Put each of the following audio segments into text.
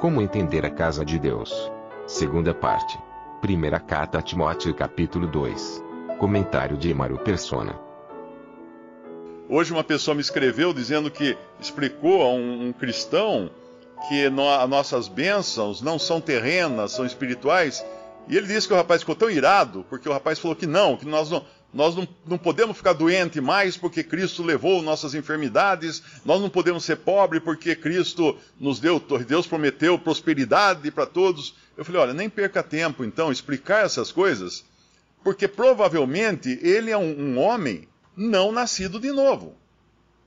Como entender a casa de Deus? Segunda parte. Primeira carta a Timóteo capítulo 2. Comentário de Emaro Persona. Hoje uma pessoa me escreveu dizendo que explicou a um, um cristão que no, nossas bênçãos não são terrenas, são espirituais. E ele disse que o rapaz ficou tão irado, porque o rapaz falou que não, que nós não, nós não, não podemos ficar doente mais porque Cristo levou nossas enfermidades. Nós não podemos ser pobres porque Cristo nos deu, Deus prometeu prosperidade para todos. Eu falei, olha, nem perca tempo então explicar essas coisas, porque provavelmente ele é um, um homem não nascido de novo.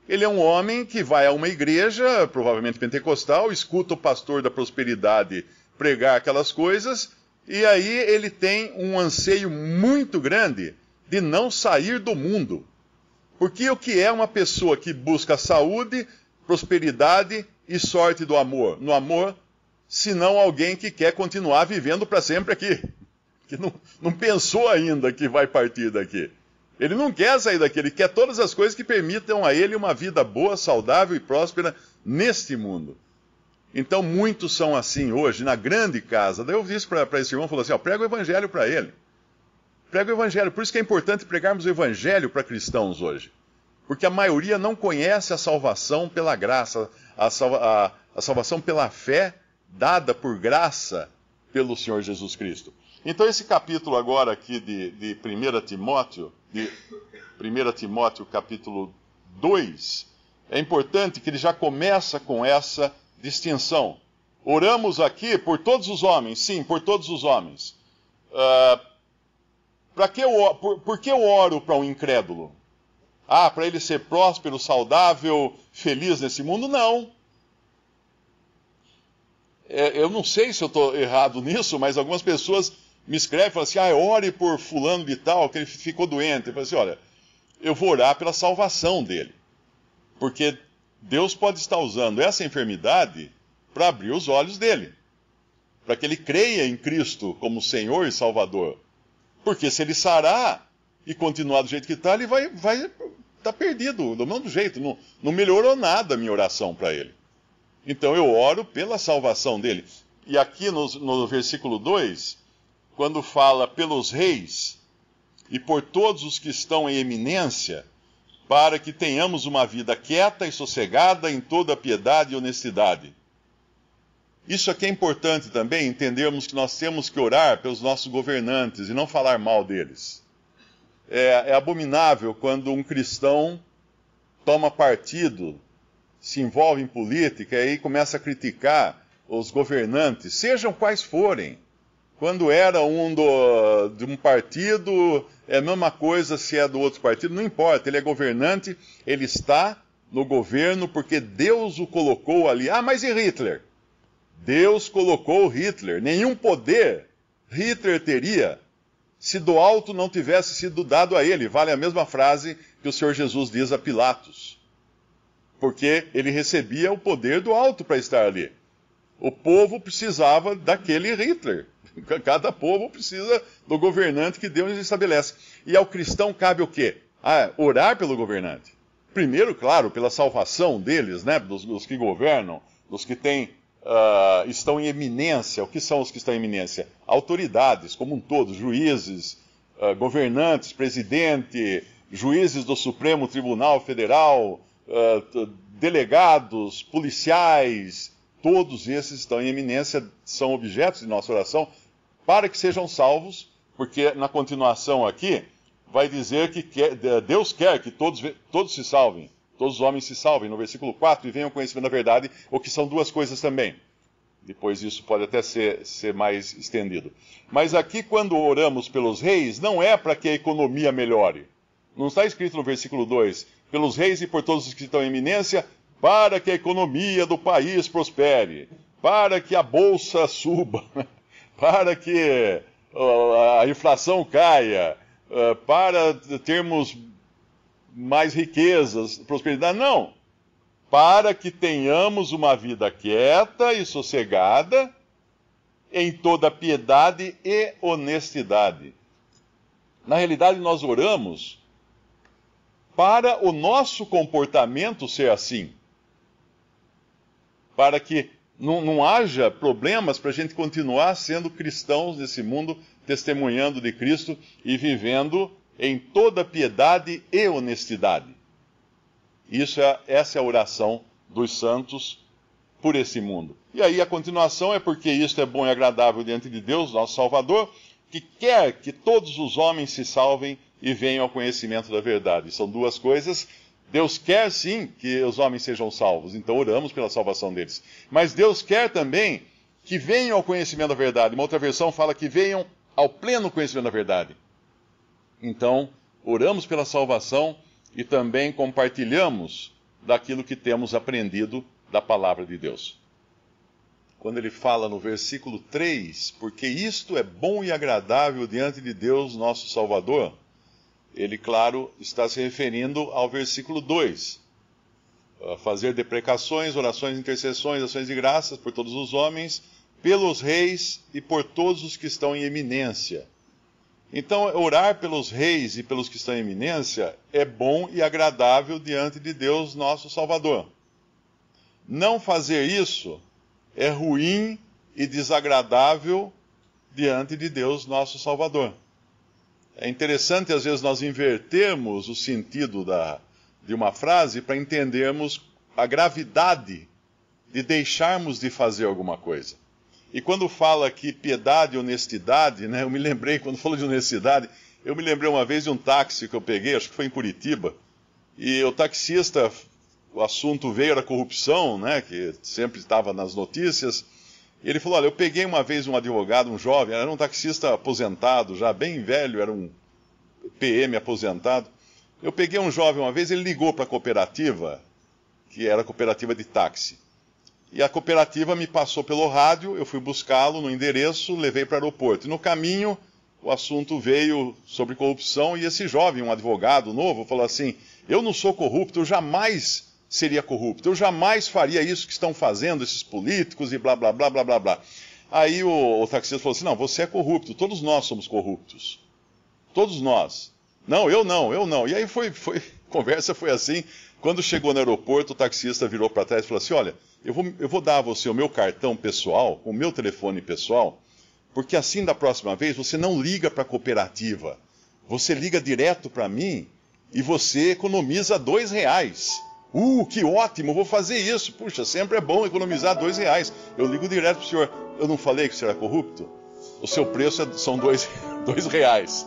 Ele é um homem que vai a uma igreja, provavelmente pentecostal, escuta o pastor da prosperidade pregar aquelas coisas, e aí ele tem um anseio muito grande de não sair do mundo. Porque o que é uma pessoa que busca saúde, prosperidade e sorte do amor, no amor, se não alguém que quer continuar vivendo para sempre aqui, que não, não pensou ainda que vai partir daqui. Ele não quer sair daqui, ele quer todas as coisas que permitam a ele uma vida boa, saudável e próspera neste mundo. Então muitos são assim hoje, na grande casa. Daí eu disse para esse irmão, falou assim, ó, prega o evangelho para ele. Prega o evangelho. Por isso que é importante pregarmos o evangelho para cristãos hoje. Porque a maioria não conhece a salvação pela graça, a, salva, a, a salvação pela fé dada por graça pelo Senhor Jesus Cristo. Então, esse capítulo agora aqui de, de 1 Timóteo, de 1 Timóteo capítulo 2, é importante que ele já começa com essa distinção. Oramos aqui por todos os homens, sim, por todos os homens. Uh, que eu, por, por que eu oro para um incrédulo? Ah, para ele ser próspero, saudável, feliz nesse mundo? Não. É, eu não sei se eu estou errado nisso, mas algumas pessoas me escrevem e falam assim: ah, ore por fulano de tal, que ele ficou doente. Eu falo assim: olha, eu vou orar pela salvação dele. Porque Deus pode estar usando essa enfermidade para abrir os olhos dele, para que ele creia em Cristo como Senhor e Salvador porque se ele sarar e continuar do jeito que está, ele vai estar vai tá perdido, do mesmo jeito. Não, não melhorou nada a minha oração para ele. Então eu oro pela salvação dele. E aqui no, no versículo 2, quando fala pelos reis e por todos os que estão em eminência, para que tenhamos uma vida quieta e sossegada em toda piedade e honestidade isso aqui é importante também entendermos que nós temos que orar pelos nossos governantes e não falar mal deles. É, é abominável quando um cristão toma partido, se envolve em política e começa a criticar os governantes, sejam quais forem. Quando era um do, de um partido, é a mesma coisa se é do outro partido, não importa, ele é governante, ele está no governo porque Deus o colocou ali. Ah, mas e Hitler? Deus colocou Hitler. Nenhum poder Hitler teria se do alto não tivesse sido dado a ele. Vale a mesma frase que o Senhor Jesus diz a Pilatos. Porque ele recebia o poder do alto para estar ali. O povo precisava daquele Hitler. Cada povo precisa do governante que Deus estabelece. E ao cristão cabe o quê? Ah, orar pelo governante. Primeiro, claro, pela salvação deles, né, dos, dos que governam, dos que têm uh, estão em eminência. O que são os que estão em eminência? Autoridades, como um todo, juízes, uh, governantes, presidente, juízes do Supremo Tribunal Federal, uh, delegados, policiais, todos esses estão em eminência, são objetos de nossa oração, para que sejam salvos, porque na continuação aqui vai dizer que Deus quer que todos, todos se salvem todos os homens se salvem, no versículo 4, e venham conhecimento da verdade, o que são duas coisas também. Depois isso pode até ser, ser mais estendido. Mas aqui, quando oramos pelos reis, não é para que a economia melhore. Não está escrito no versículo 2: pelos reis e por todos os que estão em eminência, para que a economia do país prospere, para que a bolsa suba, para que a inflação caia, para termos mais riquezas, prosperidade. Não. Para que tenhamos uma vida quieta e sossegada em toda piedade e honestidade. Na realidade, nós oramos para o nosso comportamento ser assim. Para que não, não haja problemas para a gente continuar sendo cristãos nesse mundo, testemunhando de Cristo e vivendo em toda piedade e honestidade. Isso é, essa é a oração dos santos por esse mundo. E aí a continuação é porque isto é bom e agradável diante de Deus, nosso Salvador, que quer que todos os homens se salvem e venham ao conhecimento da verdade. São duas coisas. Deus quer sim que os homens sejam salvos, então oramos pela salvação deles. Mas Deus quer também que venham ao conhecimento da verdade. Uma outra versão fala que venham ao pleno conhecimento da verdade. Então, oramos pela salvação e também compartilhamos daquilo que temos aprendido da palavra de Deus. Quando ele fala no versículo 3, porque isto é bom e agradável diante de Deus, nosso Salvador, ele, claro, está se referindo ao versículo 2. Fazer deprecações, orações, intercessões, ações de graças por todos os homens, pelos reis e por todos os que estão em eminência então, orar pelos reis e pelos que estão em eminência é bom e agradável diante de Deus, nosso Salvador. Não fazer isso é ruim e desagradável diante de Deus, nosso Salvador. É interessante, às vezes, nós invertermos o sentido da, de uma frase para entendermos a gravidade de deixarmos de fazer alguma coisa. E quando fala que piedade e honestidade, né, eu me lembrei, quando falou de honestidade, eu me lembrei uma vez de um táxi que eu peguei, acho que foi em Curitiba, e o taxista, o assunto veio era corrupção, né, que sempre estava nas notícias, e ele falou, olha, eu peguei uma vez um advogado, um jovem, era um taxista aposentado, já bem velho, era um PM aposentado, eu peguei um jovem uma vez, ele ligou para a cooperativa, que era a cooperativa de táxi, e a cooperativa me passou pelo rádio, eu fui buscá-lo no endereço, levei para o aeroporto. E no caminho, o assunto veio sobre corrupção e esse jovem, um advogado novo, falou assim: Eu não sou corrupto, eu jamais seria corrupto, eu jamais faria isso que estão fazendo esses políticos e blá blá blá blá blá blá. Aí o, o taxista falou assim: Não, você é corrupto, todos nós somos corruptos. Todos nós. Não, eu não, eu não. E aí foi, foi, conversa foi assim. Quando chegou no aeroporto, o taxista virou para trás e falou assim: Olha, eu vou, eu vou dar a você o meu cartão pessoal, o meu telefone pessoal, porque assim da próxima vez você não liga para a cooperativa. Você liga direto para mim e você economiza dois reais. Uh, que ótimo, vou fazer isso. Puxa, sempre é bom economizar dois reais. Eu ligo direto para o senhor. Eu não falei que o senhor era corrupto? O seu preço é, são dois, dois reais.